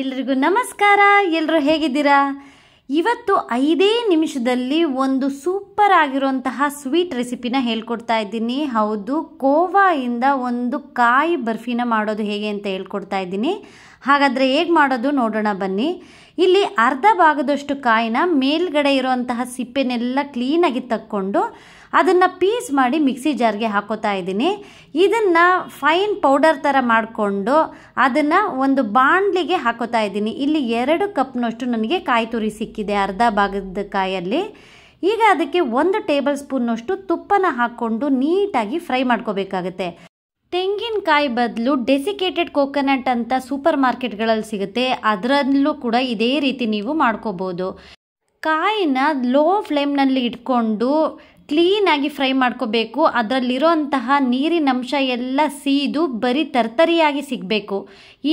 ಎಲ್ರಿಗೂ ನಮಸ್ಕಾರ ಎಲ್ಲರೂ ಹೇಗಿದ್ದೀರಾ ಇವತ್ತು ಐದೇ ನಿಮಿಷದಲ್ಲಿ ಒಂದು ಸೂಪರ್ ಆಗಿರುವಂತಹ ಸ್ವೀಟ್ ರೆಸಿಪಿನ ಹೇಳ್ಕೊಡ್ತಾ ಇದ್ದೀನಿ ಹೌದು ಕೋವಾಯಿಂದ ಒಂದು ಕಾಯಿ ಬರ್ಫಿನ ಮಾಡೋದು ಹೇಗೆ ಅಂತ ಹೇಳ್ಕೊಡ್ತಾ ಇದ್ದೀನಿ ಹಾಗಾದರೆ ಹೇಗೆ ಮಾಡೋದು ನೋಡೋಣ ಬನ್ನಿ ಇಲ್ಲಿ ಅರ್ಧ ಭಾಗದಷ್ಟು ಕಾಯಿನ ಮೇಲ್ಗಡೆ ಇರುವಂತಹ ಸಿಪ್ಪೆನೆಲ್ಲ ಕ್ಲೀನಾಗಿ ತಕ್ಕೊಂಡು ಅದನ್ನು ಪೀಸ್ ಮಾಡಿ ಮಿಕ್ಸಿ ಜಾರ್ಗೆ ಹಾಕೋತಾ ಇದ್ದೀನಿ ಇದನ್ನು ಫೈನ್ ಪೌಡರ್ ಥರ ಮಾಡಿಕೊಂಡು ಅದನ್ನು ಒಂದು ಬಾಂಡ್ಲಿಗೆ ಹಾಕೋತಾ ಇದ್ದೀನಿ ಇಲ್ಲಿ ಎರಡು ಕಪ್ನಷ್ಟು ನನಗೆ ಕಾಯಿ ತುರಿ ಸಿಕ್ಕಿದೆ ಅರ್ಧ ಭಾಗದ ಕಾಯಲ್ಲಿ ಈಗ ಅದಕ್ಕೆ ಒಂದು ಟೇಬಲ್ ಸ್ಪೂನ್ನಷ್ಟು ತುಪ್ಪನ ಹಾಕ್ಕೊಂಡು ನೀಟಾಗಿ ಫ್ರೈ ಮಾಡ್ಕೋಬೇಕಾಗತ್ತೆ ತೆಂಗಿನಕಾಯಿ ಬದಲು ಡೆಸಿಕೇಟೆಡ್ ಕೋಕೋನಟ್ ಅಂತ ಸೂಪರ್ ಮಾರ್ಕೆಟ್ಗಳಲ್ಲಿ ಸಿಗುತ್ತೆ ಅದರಲ್ಲೂ ಕೂಡ ಇದೇ ರೀತಿ ನೀವು ಮಾಡ್ಕೋಬೋದು ಕಾಯಿನ ಲೋ ಫ್ಲೇಮ್ನಲ್ಲಿ ಇಟ್ಕೊಂಡು ಕ್ಲೀನಾಗಿ ಫ್ರೈ ಮಾಡ್ಕೋಬೇಕು ಅದರಲ್ಲಿರೋ ಅಂತಹ ನೀರಿನಂಶ ಎಲ್ಲ ಸೀದು ಬರೀ ತರ್ತರಿಯಾಗಿ ಸಿಗಬೇಕು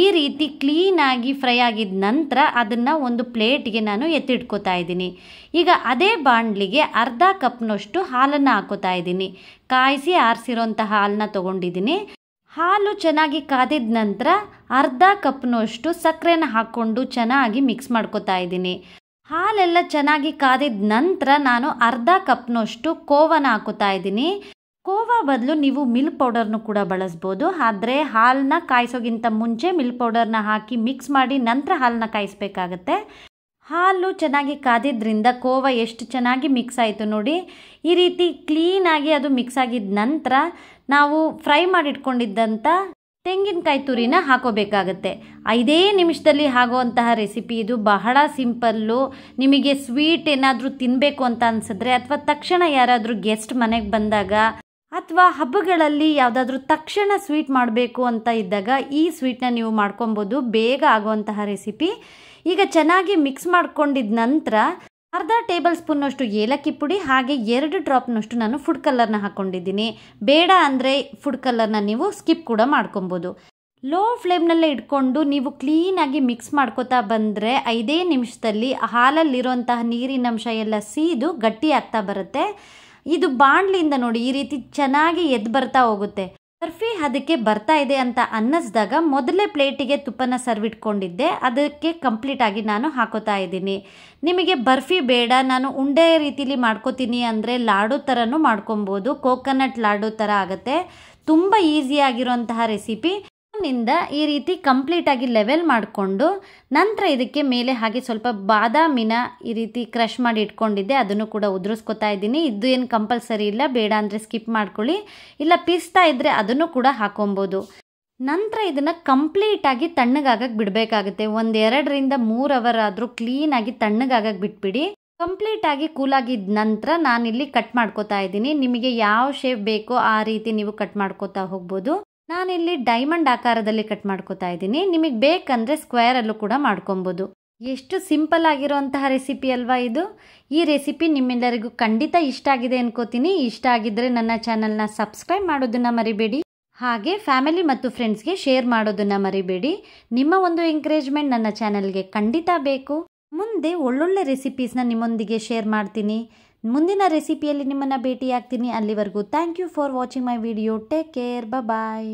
ಈ ರೀತಿ ಕ್ಲೀನಾಗಿ ಫ್ರೈ ಆಗಿದ ನಂತರ ಅದನ್ನು ಒಂದು ಪ್ಲೇಟ್ಗೆ ನಾನು ಎತ್ತಿಟ್ಕೋತಾ ಇದ್ದೀನಿ ಈಗ ಅದೇ ಬಾಣಲಿಗೆ ಅರ್ಧ ಕಪ್ನಷ್ಟು ಹಾಲನ್ನು ಹಾಕೋತಾ ಇದ್ದೀನಿ ಕಾಯಿಸಿ ಆರಿಸಿರೋಂತಹ ಹಾಲನ್ನ ತೊಗೊಂಡಿದ್ದೀನಿ ಹಾಲು ಚೆನ್ನಾಗಿ ಕಾದಿದ ನಂತರ ಅರ್ಧ ಕಪ್ನಷ್ಟು ಸಕ್ಕರೆನ ಹಾಕ್ಕೊಂಡು ಚೆನ್ನಾಗಿ ಮಿಕ್ಸ್ ಮಾಡ್ಕೋತಾ ಇದ್ದೀನಿ ಹಾಲೆಲ್ಲ ಚೆನ್ನಾಗಿ ಕಾದಿದ ನಂತರ ನಾನು ಅರ್ಧ ಕಪ್ನಷ್ಟು ಕೋವನ ಹಾಕುತ್ತಾ ಇದ್ದೀನಿ ಕೋವಾ ಬದಲು ನೀವು ಮಿಲ್ಕ್ ಪೌಡರ್ನು ಕೂಡ ಬಳಸ್ಬೋದು ಆದರೆ ಹಾಲನ್ನ ಕಾಯಿಸೋಗಿಂತ ಮುಂಚೆ ಮಿಲ್ಕ್ ಪೌಡರ್ನ ಹಾಕಿ ಮಿಕ್ಸ್ ಮಾಡಿ ನಂತರ ಹಾಲನ್ನ ಕಾಯಿಸಬೇಕಾಗತ್ತೆ ಹಾಲು ಚೆನ್ನಾಗಿ ಕಾದಿದ್ರಿಂದ ಕೋವಾ ಎಷ್ಟು ಚೆನ್ನಾಗಿ ಮಿಕ್ಸ್ ಆಯಿತು ನೋಡಿ ಈ ರೀತಿ ಕ್ಲೀನಾಗಿ ಅದು ಮಿಕ್ಸ್ ಆಗಿದ ನಂತರ ನಾವು ಫ್ರೈ ಮಾಡಿಟ್ಕೊಂಡಿದ್ದಂಥ ತೆಂಗಿನಕಾಯಿ ತುರಿನ ಹಾಕೋಬೇಕಾಗತ್ತೆ ಐದೇ ನಿಮಿಷದಲ್ಲಿ ಆಗೋವಂತಹ ರೆಸಿಪಿ ಇದು ಬಹಳ ಸಿಂಪಲ್ಲು ನಿಮಗೆ ಸ್ವೀಟ್ ಏನಾದರೂ ತಿನ್ನಬೇಕು ಅಂತ ಅನಿಸಿದ್ರೆ ಅಥವಾ ತಕ್ಷಣ ಯಾರಾದರೂ ಗೆಸ್ಟ್ ಮನೆಗೆ ಬಂದಾಗ ಅಥವಾ ಹಬ್ಬಗಳಲ್ಲಿ ಯಾವುದಾದ್ರೂ ತಕ್ಷಣ ಸ್ವೀಟ್ ಮಾಡಬೇಕು ಅಂತ ಇದ್ದಾಗ ಈ ಸ್ವೀಟ್ನ ನೀವು ಮಾಡ್ಕೊಬೋದು ಬೇಗ ಆಗುವಂತಹ ರೆಸಿಪಿ ಈಗ ಚೆನ್ನಾಗಿ ಮಿಕ್ಸ್ ಮಾಡ್ಕೊಂಡಿದ ನಂತರ ಅರ್ಧ ಟೇಬಲ್ ಸ್ಪೂನ್ನಷ್ಟು ಏಲಕ್ಕಿ ಪುಡಿ ಹಾಗೆ ಎರಡು ಡ್ರಾಪ್ನಷ್ಟು ನಾನು ಫುಡ್ ಕಲರ್ನ ಹಾಕ್ಕೊಂಡಿದ್ದೀನಿ ಬೇಡ ಅಂದರೆ ಫುಡ್ ಕಲರ್ನ ನೀವು ಸ್ಕಿಪ್ ಕೂಡ ಮಾಡ್ಕೊಬೋದು ಲೋ ಫ್ಲೇಮ್ನಲ್ಲೇ ಇಟ್ಕೊಂಡು ನೀವು ಕ್ಲೀನಾಗಿ ಮಿಕ್ಸ್ ಮಾಡ್ಕೋತಾ ಬಂದರೆ ಐದೇ ನಿಮಿಷದಲ್ಲಿ ನೀರಿನ ನೀರಿನಂಶ ಎಲ್ಲ ಸೀದು ಗಟ್ಟಿ ಆಗ್ತಾ ಬರುತ್ತೆ ಇದು ಬಾಣಲಿಯಿಂದ ನೋಡಿ ಈ ರೀತಿ ಚೆನ್ನಾಗಿ ಎದ್ದು ಬರ್ತಾ ಹೋಗುತ್ತೆ ಬರ್ಫಿ ಅದಕ್ಕೆ ಬರ್ತಾ ಇದೆ ಅಂತ ಅನ್ನಿಸ್ದಾಗ ಮೊದಲೇ ಪ್ಲೇಟಿಗೆ ತುಪ್ಪನ ಸರ್ವಿಟ್ಕೊಂಡಿದ್ದೆ ಅದಕ್ಕೆ ಕಂಪ್ಲೀಟಾಗಿ ನಾನು ಹಾಕೋತಾ ಇದ್ದೀನಿ ನಿಮಗೆ ಬರ್ಫಿ ಬೇಡ ನಾನು ಉಂಡೆ ರೀತಿಲಿ ಮಾಡ್ಕೋತೀನಿ ಅಂದರೆ ಲಾಡು ಥರನೂ ಮಾಡ್ಕೊಬೋದು ಕೋಕೋನಟ್ ಲಾಡು ಥರ ಆಗುತ್ತೆ ತುಂಬ ಈಸಿಯಾಗಿರೋಂತಹ ರೆಸಿಪಿ ನಿಂದ ಈ ರೀತಿ ಕಂಪ್ಲೀಟಾಗಿ ಲೆವೆಲ್ ಮಾಡಿಕೊಂಡು ನಂತರ ಇದಕ್ಕೆ ಮೇಲೆ ಹಾಗೆ ಸ್ವಲ್ಪ ಬಾದಾಮಿನ ಈ ರೀತಿ ಕ್ರಷ್ ಮಾಡಿ ಇಟ್ಕೊಂಡಿದ್ದೆ ಅದನ್ನು ಕೂಡ ಉದುರಿಸ್ಕೊತಾ ಇದ್ದೀನಿ ಇದು ಏನು ಕಂಪಲ್ಸರಿ ಇಲ್ಲ ಬೇಡ ಅಂದರೆ ಸ್ಕಿಪ್ ಮಾಡ್ಕೊಳ್ಳಿ ಇಲ್ಲ ಪೀಸ್ತಾ ಇದ್ದರೆ ಅದನ್ನು ಕೂಡ ಹಾಕೊಬೋದು ನಂತರ ಇದನ್ನು ಕಂಪ್ಲೀಟಾಗಿ ತಣ್ಣಗಾಗಕ್ಕೆ ಬಿಡಬೇಕಾಗುತ್ತೆ ಎರಡರಿಂದ ಮೂರು ಅವರ್ ಆದರೂ ಕ್ಲೀನಾಗಿ ತಣ್ಣಗಾಗಕ್ಕೆ ಬಿಟ್ಬಿಡಿ ಕಂಪ್ಲೀಟಾಗಿ ಕೂಲಾಗಿದ್ದ ನಂತರ ನಾನಿಲ್ಲಿ ಕಟ್ ಮಾಡ್ಕೋತಾ ಇದ್ದೀನಿ ನಿಮಗೆ ಯಾವ ಶೇಪ್ ಬೇಕೋ ಆ ರೀತಿ ನೀವು ಕಟ್ ಮಾಡ್ಕೋತಾ ಹೋಗ್ಬೋದು ನಾನಿಲ್ಲಿ ಡೈಮಂಡ್ ಆಕಾರದಲ್ಲಿ ಕಟ್ ಮಾಡ್ಕೋತಾ ಇದ್ದೀನಿ ನಿಮಗೆ ಬೇಕಂದರೆ ಸ್ಕ್ವೇರಲ್ಲೂ ಕೂಡ ಮಾಡ್ಕೊಬೋದು ಎಷ್ಟು ಸಿಂಪಲ್ ಆಗಿರೋಂತಹ ರೆಸಿಪಿ ಅಲ್ವಾ ಇದು ಈ ರೆಸಿಪಿ ನಿಮ್ಮೆಲ್ಲರಿಗೂ ಖಂಡಿತ ಇಷ್ಟ ಆಗಿದೆ ಅನ್ಕೋತೀನಿ ಇಷ್ಟ ಆಗಿದ್ರೆ ನನ್ನ ಚಾನಲ್ನ ಸಬ್ಸ್ಕ್ರೈಬ್ ಮಾಡೋದನ್ನ ಮರಿಬೇಡಿ ಹಾಗೆ ಫ್ಯಾಮಿಲಿ ಮತ್ತು ಫ್ರೆಂಡ್ಸ್ಗೆ ಶೇರ್ ಮಾಡೋದನ್ನ ಮರಿಬೇಡಿ ನಿಮ್ಮ ಒಂದು ಎಂಕರೇಜ್ಮೆಂಟ್ ನನ್ನ ಚಾನಲ್ಗೆ ಖಂಡಿತ ಬೇಕು ಮುಂದೆ ಒಳ್ಳೊಳ್ಳೆ ರೆಸಿಪೀಸ್ನ ನಿಮ್ಮೊಂದಿಗೆ ಶೇರ್ ಮಾಡ್ತೀನಿ ಮುಂದಿನ ರೆಸಿಪಿಯಲ್ಲಿ ನಿಮ್ಮನ್ನು ಭೇಟಿಯಾಗ್ತೀನಿ ಅಲ್ಲಿವರೆಗೂ thank you for watching my video take care bye